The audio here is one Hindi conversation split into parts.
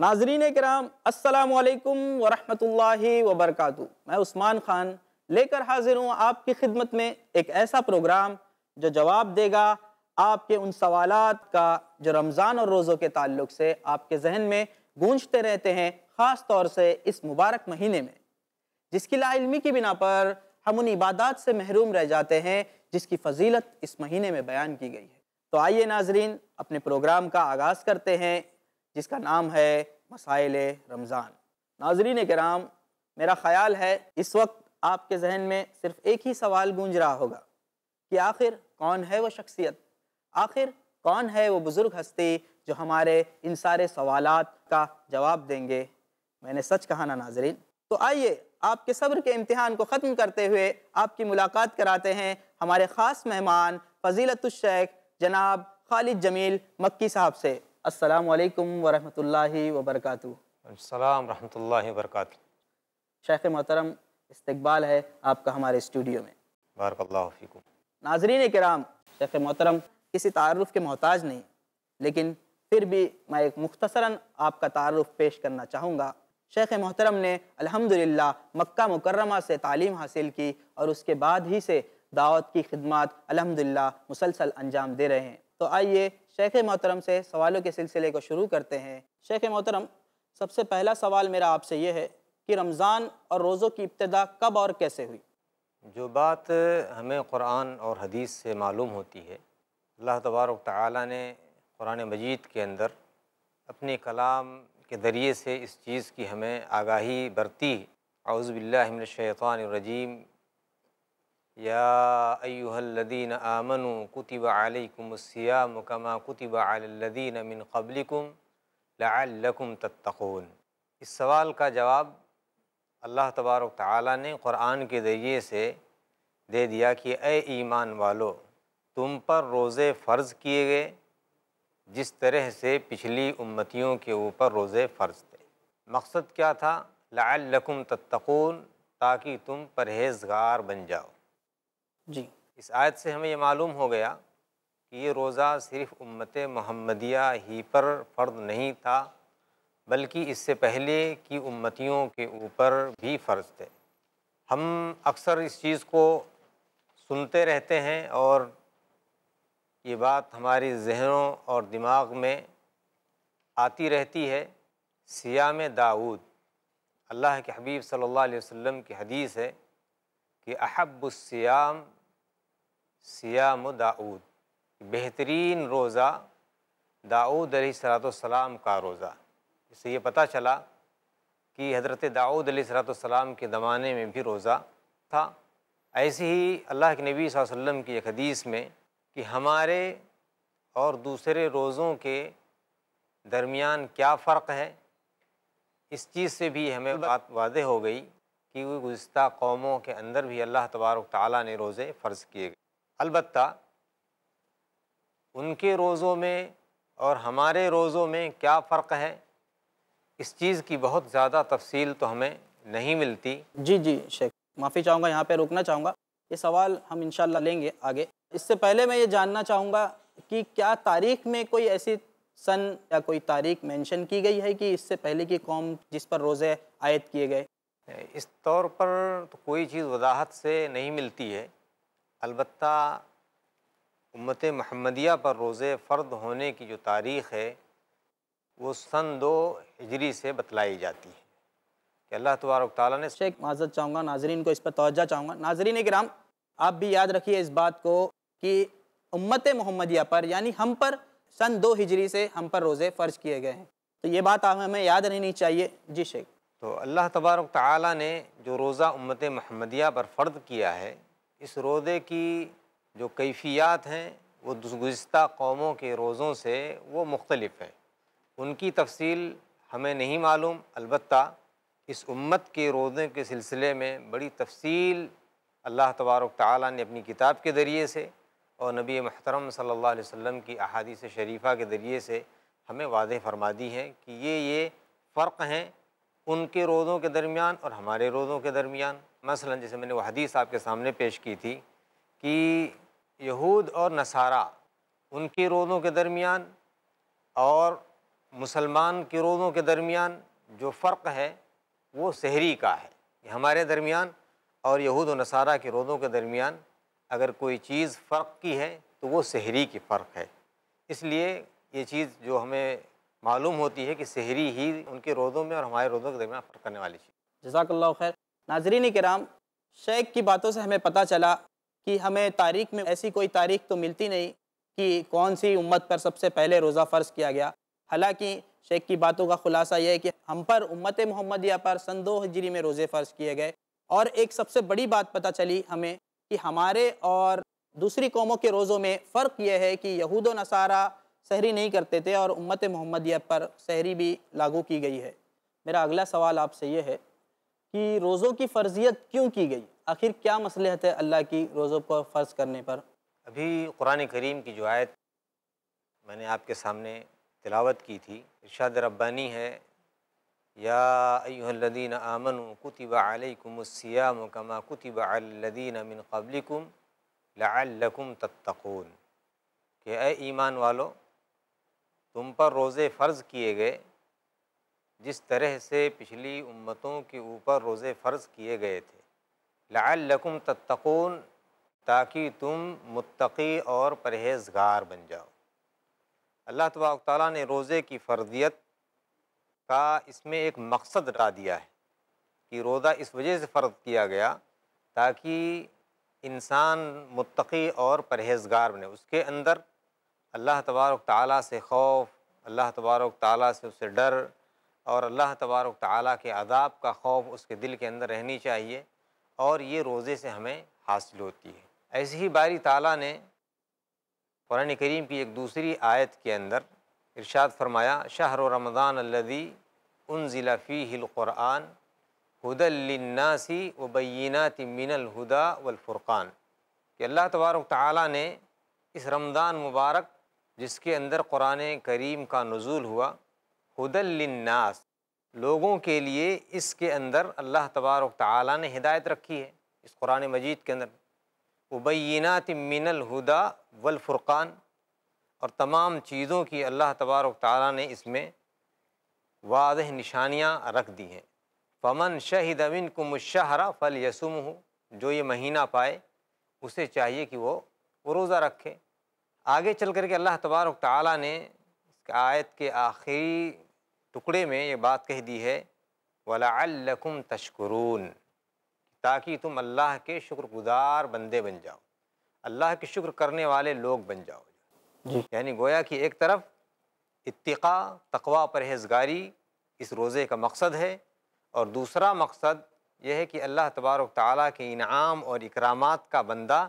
नाजरीन कराम असलकम वरहमल वबरक मैं उस्मान ख़ान लेकर हाजिर हूँ आपकी खिदमत में एक ऐसा प्रोग्राम जो जवाब देगा आपके उन सवाल का जो रमज़ान और रोज़ों के ताल्लुक से आपके जहन में गूंजते रहते हैं ख़ास तौर से इस मुबारक महीने में जिसकी लाइलमी की बिना पर हम उन इबादत से महरूम रह जाते हैं जिसकी फजीलत इस महीने में बयान की गई है तो आइए नाजरीन अपने प्रोग्राम का आगाज़ करते हैं जिसका नाम है मसाइल रमज़ान नाजरीन कराम मेरा ख़्याल है इस वक्त आपके जहन में सिर्फ एक ही सवाल गूंज रहा होगा कि आखिर कौन है वो शख्सियत आखिर कौन है वो बुज़ुर्ग हस्ती जो हमारे इन सारे सवाल का जवाब देंगे मैंने सच कहा ना नाजरीन तो आइए आपके सब्र के इम्तिहान को ख़त्म करते हुए आपकी मुलाकात कराते हैं हमारे ख़ास मेहमान फजीलत शेख जनाब खालिद जमील मक्की साहब से अस्सलाम वालेकुम वरहमतुल्लाहि वबरकातुहु रहमतुल्लाहि वबरकातु शेख मोहतरम इस्तकबाल है आपका हमारे स्टूडियो में बारकल्लाफ़ीकुम नाजरीन कराम शेख मोहतरम किसी तारुफ के मोहताज नहीं लेकिन फिर भी मैं एक मुख्तसरा आपका तारुफ पेश करना चाहूँगा शेख मोहतरम ने अल्हम्दुलिल्लाह मक्का मुकर्रमा से तालीम हासिल की और उसके बाद ही से दावत की खिदमत अल्हम्दुलिल्लाह मुसलसल अंजाम दे रहे हैं तो आइए शेख मोहतरम से सवालों के सिलसिले को शुरू करते हैं शेख मोहतरम सबसे पहला सवाल मेरा आपसे ये है कि रमज़ान और रोज़ों की इब्तदा कब और कैसे हुई जो बात हमें कुरान और हदीस से मालूम होती है अल्लाह तबारक ताली ने कुरान मजीद के अंदर अपने कलाम के ज़रिए से इस चीज़ की हमें आगाही बरती आउज़बिल्लिमिनशैतरजीम या अयुहल्लदीन आमनु कुतिब आलकुमस्याम कमा कुतिब आलदीन मिन कबलिकुम लकुम तत्तकून इस सवाल का जवाब अल्लाह तबारक ताली ने क़ुरान के ज़रिए से दे दिया कि ए ईमान वालो तुम पर रोज़े फ़र्ज़ किए गए जिस तरह से पिछली उम्मतियों के ऊपर रोज़े फ़र्ज़ थे मकसद क्या था लकुम तत्तकून ताकि तुम परहेजगार बन जाओ जी इस आयत से हमें ये मालूम हो गया कि ये रोज़ा सिर्फ़ उम्मत महमदिया ही पर फ़र्द नहीं था बल्कि इससे पहले की उम्मतियों के ऊपर भी फ़र्ज थे हम अक्सर इस चीज़ को सुनते रहते हैं और ये बात हमारे जहनों और दिमाग में आती रहती है सियाम दाऊद अल्लाह के हबीब सल्लल्लाहु अलैहि वसल्लम की हदीस है कि अहबुस्याम सियाम दाऊद बेहतरीन रोज़ा दाऊद सलाम का रोज़ा इससे ये पता चला कि हज़रत दाऊद सलाम के ज़माने में भी रोज़ा था ऐसे ही अल्लाह के नबी वसल्लम की एक हदीस में कि हमारे और दूसरे रोज़ों के दरमियान क्या फ़र्क है इस चीज़ से भी हमें बात वादे हो गई कि गुज्त कौमों के अंदर भी अल्लाह तबारक ताली ने रोज़े फ़र्ज़ किए गए अलबत् उनके रोज़ों में और हमारे रोज़ों में क्या फ़र्क है इस चीज़ की बहुत ज़्यादा तफसील तो हमें नहीं मिलती जी जी शेख माफ़ी चाहूँगा यहाँ पर रुकना चाहूँगा ये सवाल हम इन लेंगे आगे इससे पहले मैं ये जानना चाहूँगा कि क्या तारीख में कोई ऐसी सन या कोई तारीख मेंशन की गई है कि इससे पहले की कौम जिस पर रोज़े आयद किए गए इस तौर पर तो कोई चीज़ वजाहत से नहीं मिलती है अलबत् उम्मत महमदिया पर रोज़े फ़र्द होने की जो तारीख़ है वो सन दो हिजरी से बतलाई जाती है कि अल्लाह तबारक ताली ने शेख माजत चाहूँगा नाजरीन को इस पर तोज़ा चाहूँगा नाजरीन कराम आप भी याद रखिए इस बात को कि उम्मत मोहम्मदिया पर यानी हम पर सन दो हिजरी से हम पर रोज़े फ़र्ज किए गए हैं तो ये बात हमें याद रहनी चाहिए जी शेख तो अल्लाह तबारक ताली ने जो रोज़ा उम्मत महमदिया पर फ़र्द किया है इस रोज़े की जो कैफियात हैं वो गुज्त कौमों के रोज़ों से वो मुख्तलफ़ हैं उनकी तफसील हमें नहीं मालूम अलबत् इस उम्मत के रोज़े के सिलसिले में बड़ी तफसील अल्लाह तबारक ताली ने अपनी किताब के ज़रिए से और नबी महतरम सल्ला वम की अहादीस शरीफ़ा के ज़रिए से हमें वादे फरमा दी हैं कि ये ये फ़र्क़ हैं उनके रोज़ों के दरमियान और हमारे रोज़ों के दरमियान मसलन जैसे मैंने वह हदीस आपके सामने पेश की थी कि यहूद और नसारा उनके रोज़ों के दरमियान और मुसलमान के रोज़ों के दरमियान जो फ़र्क है वो शहरी का है हमारे दरमियान और यहूद और नसारा के रोज़ों के दरमियान अगर कोई चीज़ फ़र्क की है तो वो शहरी की फ़र्क है इसलिए ये चीज़ जो हमें मालूम होती है कि शहरी ही उनके रोज़ों में और हमारे रोज़ों के दरमियान फ़र्क करने वाली चीज़ जजाकल्ला खैर नाजरीन कराम शेख की बातों से हमें पता चला कि हमें तारीख में ऐसी कोई तारीख तो मिलती नहीं कि कौन सी उम्मत पर सबसे पहले रोज़ा फ़र्ज़ किया गया हालांकि शेख की बातों का खुलासा यह है कि हम पर उम्मत मोहम्मदिया पर सन दो हजरी में रोज़े फ़र्ज़ किए गए और एक सबसे बड़ी बात पता चली हमें कि हमारे और दूसरी कौमों के रोज़ों में फ़र्क यह है कि यहूद नसारा सहरी नहीं करते थे और उम्मत मोहम्मदिया पर सहरी भी लागू की गई है मेरा अगला सवाल आपसे ये है कि रोज़ों की फ़र्जियत क्यों की गई आखिर क्या मसलहत है अल्लाह की रोज़ों पर फ़र्ज़ करने पर अभी कुरान करीम की जो आयत मैंने आपके सामने तिलावत की थी इर्शाद रब्बानी है यादीन आमन कुतब अलकुमस्याम कमा कुतब अल्लदीन कबलिकुम लकुम तत्तकून के ए ईमान वालो तुम पर रोज़े फ़र्ज़ किए गए जिस तरह से पिछली उम्मतों के ऊपर रोज़े फ़र्ज़ किए गए थे लाकुम तत्तकून ताकि तुम मुत्तकी और परहेजगार बन जाओ अल्लाह तबारक ताली ने रोज़े की फ़र्जियत का इसमें एक मकसद रटा दिया है कि रोज़ा इस वजह से फ़र्ज किया गया ताकि इंसान मुत्तकी और परहेजगार बने उसके अंदर अल्लाह तबारक ताली से खौफ अल्लाह तबारक ताली से उससे डर और अल्लाह तबारक ताली के अदाब का खौफ उसके दिल के अंदर रहनी चाहिए और ये रोज़े से हमें हासिल होती है ऐसे ही बारी ताला ने कुरान करीम की एक दूसरी आयत के अंदर इरशाद फरमाया शाहर रमज़ान लदी उन ज़िला फ़ीलक़ुरआन व वबीनात मिनल हुदा कि अल्लाह तबारक ताली ने इस रमज़ान मुबारक जिसके अंदर क़ुरान करीम का नज़ुल हुआ हदलनास लोगों के लिए इसके अंदर अल्लाह तबारक तआला ने हिदायत रखी है इस कुरान मजीद के अंदर उबैनात मिनल हुदा और तमाम चीज़ों की अल्लाह तबारक तआला ने इसमें वाद निशानियाँ रख दी हैं फमन को मुशाहरा फल यसुम हो जो ये महीना पाए उसे चाहिए कि वो रोज़ा रखे आगे चल कर के अल्लाह तबारक ताली ने आयत के आखिरी टुकड़े में ये बात कह दी है वलाकुम तशकरून ताकि तुम अल्लाह के शुक्रगुजार बंदे बन जाओ अल्लाह के शुक्र करने वाले लोग बन जाओ यानी गोया कि एक तरफ इत्तिका तकवा परहेजगारी इस रोज़े का मकसद है और दूसरा मकसद यह है कि अल्लाह तबारक ताली के इनाम और इकराम का बंदा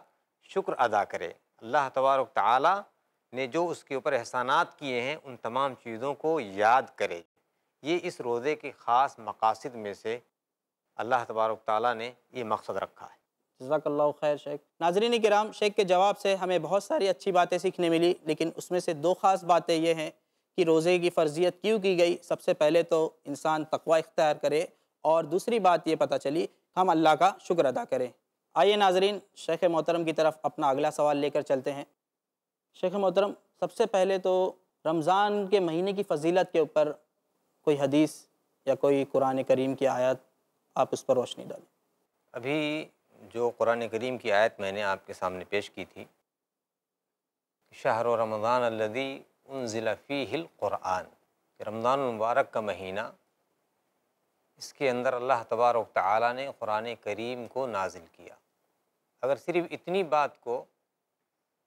शुक्र अदा करे अल्लाह तबारक ताली ने जो उसके ऊपर एहसानात किए हैं उन तमाम चीज़ों को याद करे ये इस रोज़े के ख़ास मकासद में से अल्लाह तबारक ताली ने ये मकसद रखा है जजाकल्ला खैर शेख नाजरीन कराम शेख के जवाब से हमें बहुत सारी अच्छी बातें सीखने मिली लेकिन उसमें से दो ख़ास बातें ये हैं कि रोज़े की फ़र्जियत क्यों की गई सबसे पहले तो इंसान तकवा इख्तियार करे और दूसरी बात ये पता चली हम अल्लाह का शुक्र अदा करें आइए नाजरीन शेख मोहतरम की तरफ अपना अगला सवाल लेकर चलते हैं शेख मोहतरम सबसे पहले तो रमज़ान के महीने की फजीलत के ऊपर कोई हदीस या कोई कुरान करीम की आयत आप उस पर रोशनी डालें अभी जो कुरान करीम की आयत मैंने आपके सामने पेश की थी शाहर रमज़ान अल्लदी उन ज़िलाफ़ी हिल क़ुरान रमज़ान मुबारक का महीना इसके अंदर अल्लाह तबारक ताली ने कुरान करीम को नाजिल किया अगर सिर्फ इतनी बात को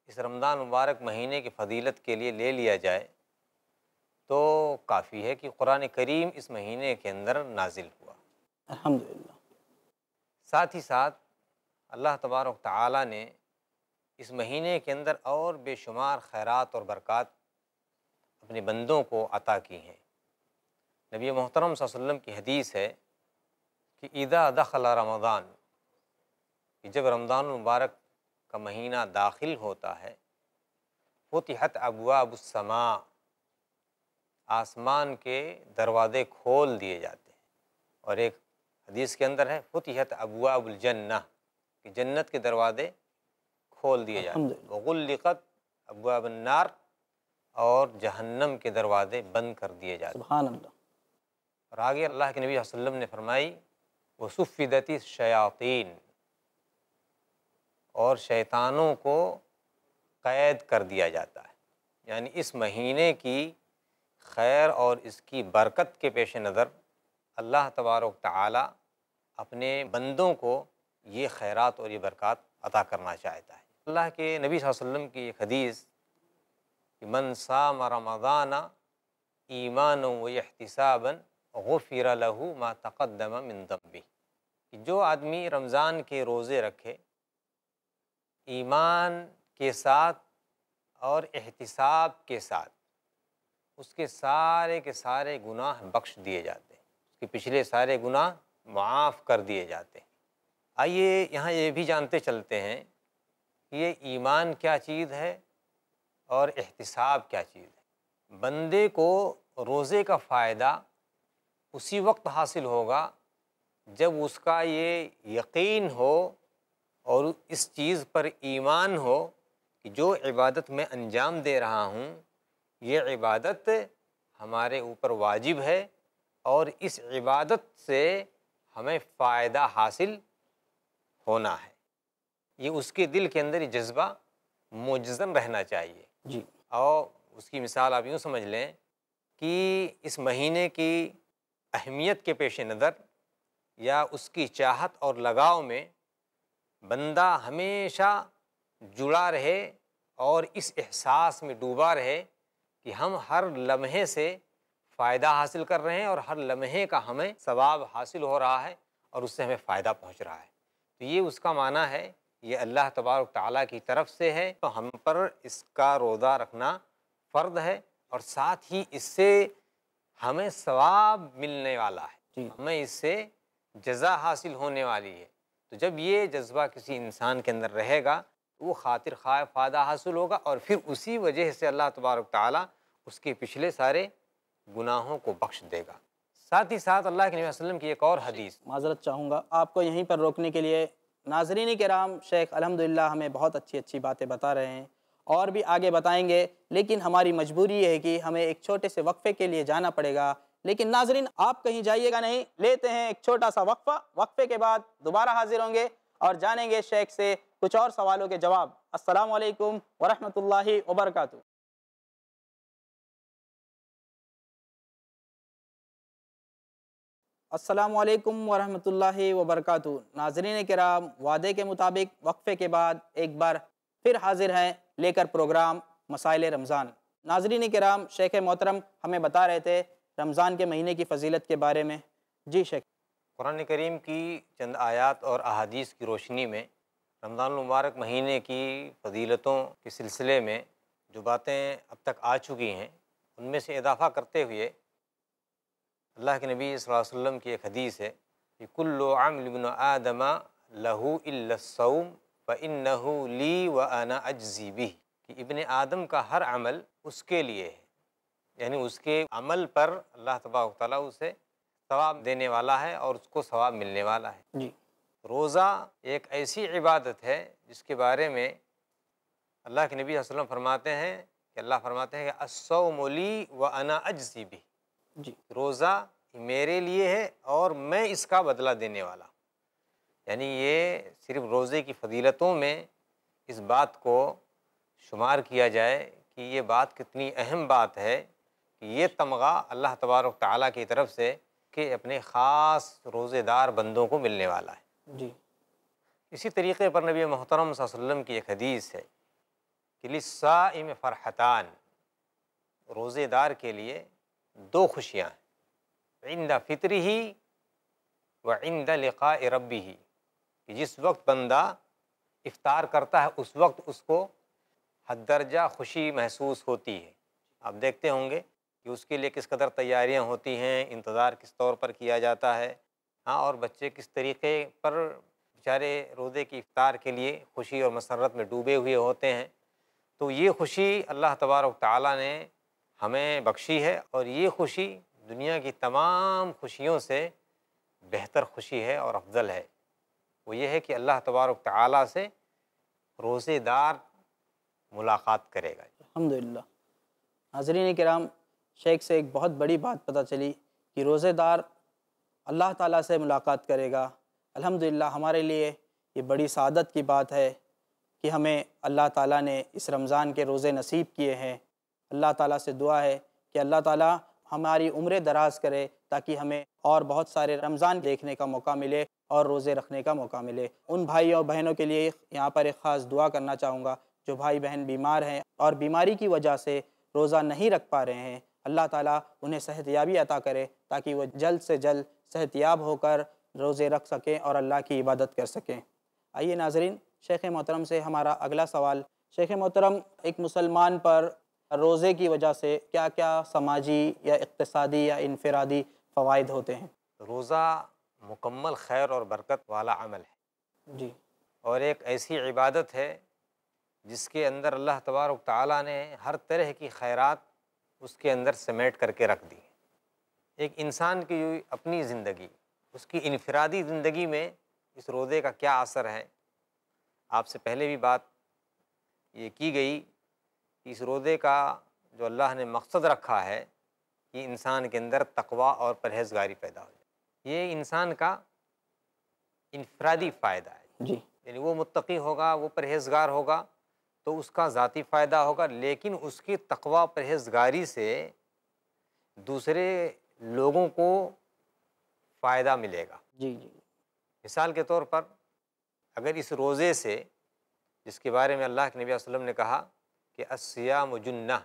इस रमज़ान मुबारक महीने की फजीलत के लिए ले लिया जाए तो काफ़ी है कि कुरान करीम इस महीने के अंदर नाजिल हुआ अल्हम्दुलिल्लाह साथ ही साथ अल्लाह तबारक ताली ने इस महीने के अंदर और बेशुमार खैरात और बरक़ात अपने बंदों को अता की हैं नबी मोहतरम वसल्लम की हदीस है कि ईदा दखला रमदान कि जब रमज़ान मुबारक का महीना दाखिल होता है फतहत अबवाबसमा आसमान के दरवाज़े खोल दिए जाते हैं और एक हदीस के अंदर है अबुआ अबुलजन्ना कि जन्नत के दरवाज़े खोल दिए जाते हैं अबुआ अबनार और जहन्नम के दरवाज़े बंद कर दिए जाते हैं और आगे अल्लाह के नबी वसल्लम ने फरमाई वसुफ़िदती शयातीन और शैतानों को क़ैद कर दिया जाता है यानी इस महीने की खैर और इसकी बरकत के पेश नज़र अल्लाह तबारक ताली अपने बंदों को ये खैरात और ये बरक़ात अता करना चाहता है अल्लाह के नबी वसल्लम की एक हदीस कि मनसाम रमदाना ईमान व अहतसाबन गफ़िर लहू मा तकदम मिनदम्बी जो आदमी रमज़ान के रोज़े रखे ईमान के साथ और एहतिसाब के साथ उसके सारे के सारे गुनाह बख्श दिए जाते हैं उसके पिछले सारे गुनाह माफ़ कर दिए जाते हैं आइए यहाँ ये भी जानते चलते हैं कि ये ईमान क्या चीज़ है और एहतिसाब क्या चीज़ है बंदे को रोज़े का फ़ायदा उसी वक्त हासिल होगा जब उसका ये यकीन हो और इस चीज़ पर ईमान हो कि जो इबादत मैं अंजाम दे रहा हूँ ये इबादत हमारे ऊपर वाजिब है और इस इबादत से हमें फ़ायदा हासिल होना है ये उसके दिल के अंदर जज्बा मुजम रहना चाहिए जी और उसकी मिसाल आप यूँ समझ लें कि इस महीने की अहमियत के पेश नज़र या उसकी चाहत और लगाव में बंदा हमेशा जुड़ा रहे और इस एहसास में डूबा रहे कि हम हर लम्हे से फ़ायदा हासिल कर रहे हैं और हर लम्हे का हमें सवाब हासिल हो रहा है और उससे हमें फ़ायदा पहुंच रहा है तो ये उसका माना है ये अल्लाह तबारक की तरफ से है तो हम पर इसका रोज़ा रखना फ़र्द है और साथ ही इससे हमें सवाब मिलने वाला है हमें इससे जजा हासिल होने वाली है तो जब ये जज्बा किसी इंसान के अंदर रहेगा तो वो खातिर खा फ़ायदा हासिल होगा और फिर उसी वजह से अल्लाह तबारक ताली उसके पिछले सारे गुनाहों को बख्श देगा साथ ही साथ अल्लाह के नबी वसल्लम की एक और हदीस माजरत चाहूँगा आपको यहीं पर रोकने के लिए नाजरीन के राम शेख अलहमदिल्ला हमें बहुत अच्छी अच्छी बातें बता रहे हैं और भी आगे बताएंगे लेकिन हमारी मजबूरी है कि हमें एक छोटे से वक्फ़े के लिए जाना पड़ेगा लेकिन नाजरीन आप कहीं जाइएगा नहीं लेते हैं एक छोटा सा वक्फा वक्फे के बाद दोबारा हाजिर होंगे और जानेंगे शेख से कुछ और सवालों के जवाब असल वरहमल वबरकू असलकम वरहमल वबरकू नाजरीन कराम वादे के मुताबिक वक्फे के बाद एक बार फिर हाजिर हैं लेकर प्रोग्राम मसाइल रमज़ान नाजरीन कराम शेख मोहतरम हमें बता रहे थे रमज़ान के महीने की फजीलत के बारे में जी शेख कुरान करीम की चंद आयात और अहादीस की रोशनी में रमज़ान मुबारक महीने की फजीलतों के सिलसिले में जो बातें अब तक आ चुकी हैं उनमें से इजाफ़ा करते हुए अल्लाह के नबी वसल्लम की एक हदीस है कि कुल्लो आमबिन आदमा लहू इलसम व इन ली व अना अजीबी कि इबन आदम का हर अमल उसके लिए है यानी उसके अमल पर अल्लाह तबाक ताली उसे सवाब देने वाला है और उसको सवाब मिलने वाला है जी रोज़ा एक ऐसी इबादत है जिसके बारे में अल्लाह के नबी वसलम फरमाते हैं कि अल्लाह फरमाते हैं कि असौमली व अना अजी भी जी रोज़ा मेरे लिए है और मैं इसका बदला देने वाला यानी ये सिर्फ रोज़े की फजीलतों में इस बात को शुमार किया जाए कि ये बात कितनी अहम बात है ये तमगा अल्लाह तबारक ताली की तरफ से कि अपने ख़ास रोज़ेदार बंदों को मिलने वाला है जी इसी तरीके पर नबी मोहतरम वसल्लम की एक हदीस है कि लिस्साइम फ़रहतान रोज़ेदार के लिए दो खुशियाँ हैं इंदा फितरी ही व इंदा लिखा रबी ही कि जिस वक्त बंदा इफ़ार करता है उस वक्त उसको हद दर्जा खुशी महसूस होती है आप देखते होंगे कि उसके लिए किस कदर तैयारियां होती हैं इंतज़ार किस तौर पर किया जाता है हाँ और बच्चे किस तरीके पर बेचारे रोज़े की इफ़ार के लिए खुशी और मसरत में डूबे हुए होते हैं तो ये खुशी अल्लाह तबारक ताली ने हमें बख्शी है और ये खुशी दुनिया की तमाम खुशियों से बेहतर खुशी है और अफजल है वो ये है कि अल्लाह तबारक ताली से रोज़ेदार मुलाकात करेगा अलहमदिल्ला हाजरीन कराम शेख से एक बहुत बड़ी बात पता चली कि रोज़ेदार अल्लाह ताला से मुलाकात करेगा अल्हम्दुलिल्लाह हमारे लिए ये बड़ी सादत की बात है कि हमें अल्लाह ताला ने इस रमज़ान के रोज़े नसीब किए हैं अल्लाह ताला से दुआ है कि अल्लाह ताला हमारी उम्र दराज करे ताकि हमें और बहुत सारे रमज़ान देखने का मौका मिले और रोज़े रखने का मौका मिले उन भाई और बहनों के लिए यहाँ पर एक ख़ास दुआ करना चाहूँगा जो भाई बहन बीमार हैं और बीमारी की वजह से रोज़ा नहीं रख पा रहे हैं अल्लाह ताला उन्हें सेहतियाबी अता करे ताकि वो जल्द से जल्द सेहतियाब होकर रोज़े रख सकें और अल्लाह की इबादत कर सकें आइए नाजरीन शेख मोहतरम से हमारा अगला सवाल शेख मोहतरम एक मुसलमान पर रोज़े की वजह से क्या क्या समाजी या इकतसादी या इनफरादी फ़वाद होते हैं रोज़ा मुकम्मल खैर और बरकत वाला अमल है जी और एक ऐसी इबादत है जिसके अंदर अल्लाह तबारक ताली ने हर तरह की खैरात उसके अंदर समेट करके रख दी एक इंसान की अपनी ज़िंदगी उसकी इनफरादी ज़िंदगी में इस रोज़े का क्या असर है आपसे पहले भी बात ये की गई कि इस रोज़े का जो अल्लाह ने मकसद रखा है कि इंसान के अंदर तकवा और परहेजगारी पैदा हो जाए ये इंसान का इनफरादी फ़ायदा है जी यानी वो मुतकी होगा वो परहेजगार होगा तो उसका ज़ाती फ़ायदा होगा लेकिन उसकी तकवा परहेजगारी से दूसरे लोगों को फ़ायदा मिलेगा जी जी मिसाल के तौर पर अगर इस रोज़े से जिसके बारे में अल्लाह के नबी वसल्लम ने कहा कि असयाम जुन्ना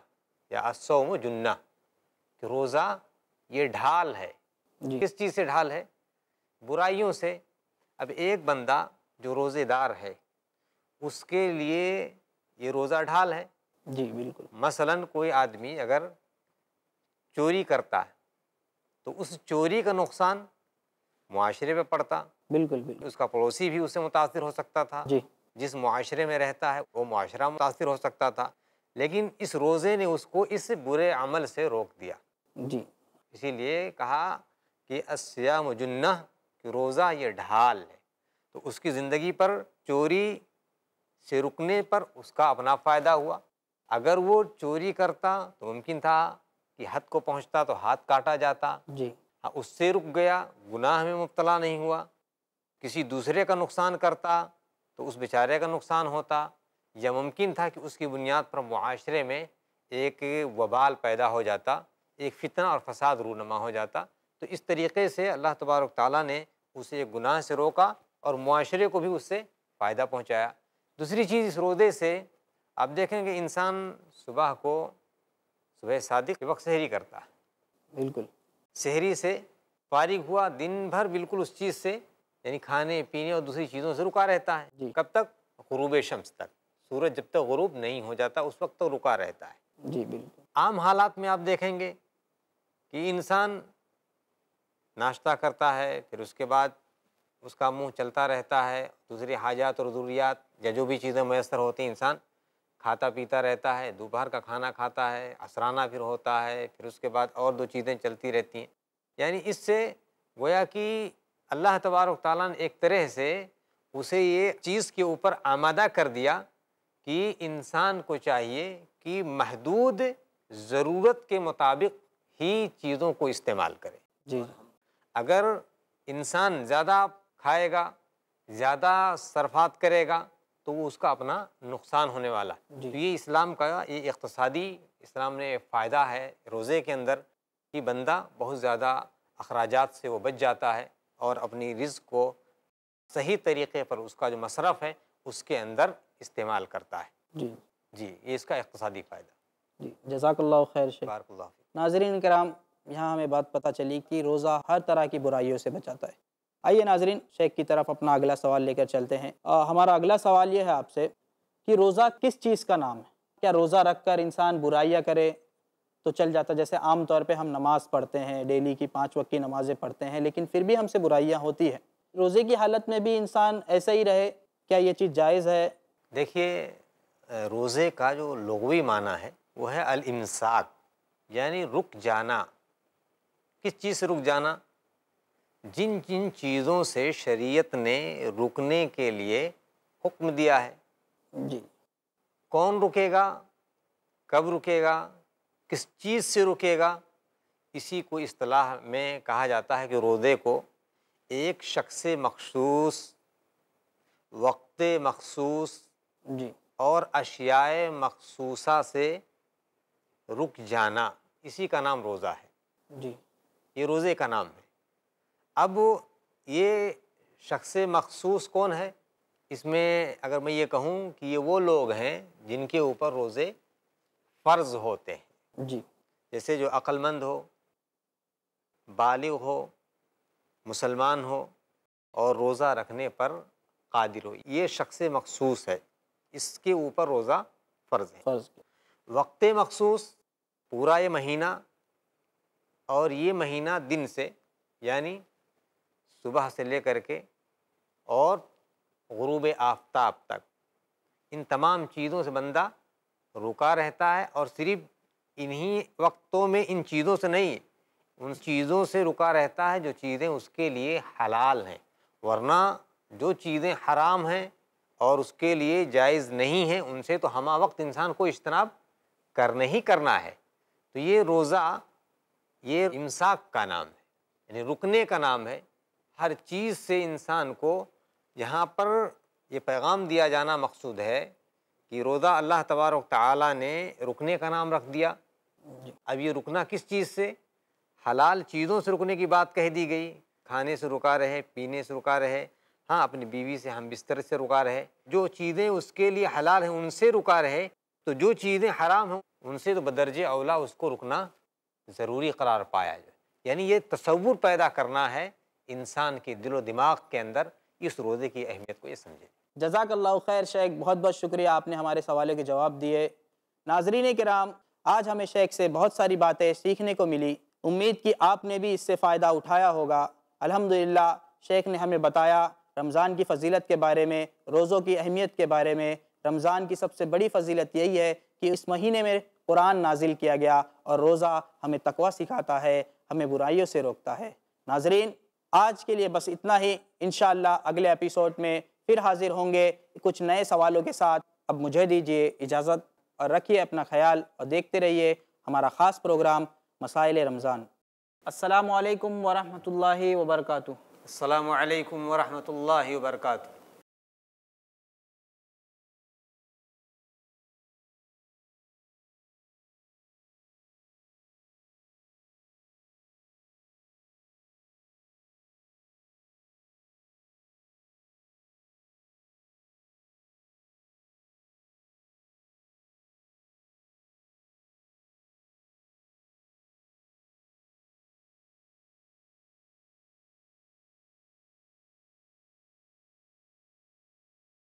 या असोम जुन्ना कि रोज़ा ये ढाल है किस चीज़ से ढाल है बुराइयों से अब एक बंदा जो रोज़ेदार है उसके लिए ये रोज़ा ढाल है जी बिल्कुल मसलन कोई आदमी अगर चोरी करता है तो उस चोरी का नुकसान माशरे पे पड़ता बिल्कुल बिल्कुल उसका पड़ोसी भी उससे मुतासर हो सकता था जी जिस मुआरे में रहता है वो मुआरा मुतासर हो सकता था लेकिन इस रोज़े ने उसको इस बुरे अमल से रोक दिया जी इसीलिए कहा कि अस्या मुजन्ना कि रोज़ा ये ढाल है तो उसकी ज़िंदगी पर चोरी से रुकने पर उसका अपना फ़ायदा हुआ अगर वो चोरी करता तो मुमकिन था कि हद को पहुंचता तो हाथ काटा जाता जी हाँ उससे रुक गया गुनाह में मुबतला नहीं हुआ किसी दूसरे का नुकसान करता तो उस बेचारे का नुकसान होता या मुमकिन था कि उसकी बुनियाद पर माशरे में एक वबाल पैदा हो जाता एक फितना और फसाद रूनमा हो जाता तो इस तरीके से अल्लाह तबारक ताली ने उसे गुनाह से रोका और माशरे को भी उससे फ़ायदा पहुँचाया दूसरी चीज़ इस रोज़े से आप देखेंगे इंसान सुबह को सुबह सादिक के वक्त शहरी करता है बिल्कुल शहरी से फारिग हुआ दिन भर बिल्कुल उस चीज़ से यानी खाने पीने और दूसरी चीज़ों से रुका रहता है कब तक गुरूब शम्स तक सूरज जब तक गुरूब नहीं हो जाता उस वक्त तक तो रुका रहता है जी बिल्कुल आम हालात में आप देखेंगे कि इंसान नाश्ता करता है फिर उसके बाद उसका मुंह चलता रहता है दूसरे हाजात और ज़रूरियात या जो भी चीज़ें मैसर होती हैं इंसान खाता पीता रहता है दोपहर का खाना खाता है असराना फिर होता है फिर उसके बाद और दो चीज़ें चलती रहती हैं यानी इससे गोया कि अल्लाह तबारक ताली ने एक तरह से उसे ये चीज़ के ऊपर आमादा कर दिया कि इंसान को चाहिए कि महदूद ज़रूरत के मुताबिक ही चीज़ों को इस्तेमाल करे जी अगर इंसान ज़्यादा खाएगा ज़्यादा सरफात करेगा तो वो उसका अपना नुकसान होने वाला तो ये इस्लाम का ये इकतसादी इस्लाम ने फ़ायदा है रोज़े के अंदर कि बंदा बहुत ज़्यादा अखराज से वो बच जाता है और अपनी रिज को सही तरीके पर उसका जो मशरफ़ है उसके अंदर इस्तेमाल करता है जी जी ये इसका इकतसादी फ़ायदा जी जजाकल्ला खैर बारक नाजरीन कराम यहाँ हमें बात पता चली कि रोज़ा हर तरह की बुराइयों से बचाता है आइए नाजरीन शेख की तरफ अपना अगला सवाल लेकर चलते हैं आ, हमारा अगला सवाल ये है आपसे कि रोज़ा किस चीज़ का नाम है क्या रोज़ा रख कर इंसान बुराइयाँ करे तो चल जाता जैसे आम तौर पे हम नमाज़ पढ़ते हैं डेली की पाँच वक्त की नमाज़ें पढ़ते हैं लेकिन फिर भी हमसे बुराइयाँ होती है रोज़े की हालत में भी इंसान ऐसा ही रहे क्या ये चीज़ जायज़ है देखिए रोज़े का जो लघवी माना है वो है अलमसाक यानी रुक जाना किस चीज़ से रुक जाना जिन जिन चीज़ों से शरीयत ने रुकने के लिए हुक्म दिया है जी कौन रुकेगा कब रुकेगा किस चीज़ से रुकेगा इसी को इस्तलाह में कहा जाता है कि रोज़े को एक शख्स मखसूस वक्त मखसूस जी और अशियाए मखसूसा से रुक जाना इसी का नाम रोज़ा है जी ये रोज़े का नाम है अब ये शख्स मखसूस कौन है इसमें अगर मैं ये कहूँ कि ये वो लोग हैं जिनके ऊपर रोज़े फ़र्ज़ होते हैं जी जैसे जो अक्लमंद हो बालिग हो मुसलमान हो और रोज़ा रखने पर कादिर हो ये शख्स मखसूस है इसके ऊपर रोज़ा फ़र्ज़ है फर्ज। वक्त मखसूस पूरा ये महीना और ये महीना दिन से यानी सुबह से ले कर के और गरूब आफ्ताब तक इन तमाम चीज़ों से बंदा रुका रहता है और सिर्फ इन्हीं वक्तों में इन चीज़ों से नहीं उन चीज़ों से रुका रहता है जो चीज़ें उसके लिए हलाल हैं वरना जो चीज़ें हराम हैं और उसके लिए जायज़ नहीं हैं उनसे तो हम वक्त इंसान को इजतनाब करने ही करना है तो ये रोज़ा ये इमसाक का नाम है यानी रुकने का नाम है हर चीज़ से इंसान को यहाँ पर ये पैगाम दिया जाना मकसूद है कि रोज़ा अल्लाह तबारक ने रुकने का नाम रख दिया अब ये रुकना किस चीज़ से हलाल चीज़ों से रुकने की बात कह दी गई खाने से रुका रहे पीने से रुका रहे हाँ अपनी बीवी से हम बिस्तर से रुका रहे जो चीज़ें उसके लिए हलाल हैं उनसे रुका रहे तो जो चीज़ें हराम हों उनसे तो बदरज अवला उसको रुकना ज़रूरी करार पाया जाए यानी ये तस्वुर पैदा करना है इंसान के दिलो दिमाग के अंदर इस रोज़े की अहमियत को ये समझे जजाकल्ला खैर शेख बहुत बहुत शुक्रिया आपने हमारे सवालों के जवाब दिए नाजरीन कराम आज हमें शेख से बहुत सारी बातें सीखने को मिली उम्मीद कि आपने भी इससे फ़ायदा उठाया होगा अल्हम्दुलिल्लाह शेख ने हमें बताया रमज़ान की फजीलत के बारे में रोज़ों की अहमियत के बारे में रमज़ान की सबसे बड़ी फजीलत यही है कि इस महीने में कुरान नाजिल किया गया और रोज़ा हमें तकवा सिखाता है हमें बुराइयों से रोकता है नाजरीन आज के लिए बस इतना ही इन अगले एपिसोड में फिर हाजिर होंगे कुछ नए सवालों के साथ अब मुझे दीजिए इजाज़त और रखिए अपना ख्याल और देखते रहिए हमारा ख़ास प्रोग्राम मसाइल रमज़ान अल्लाम वरहमल वर्का अल्लाम वरहमल वर्का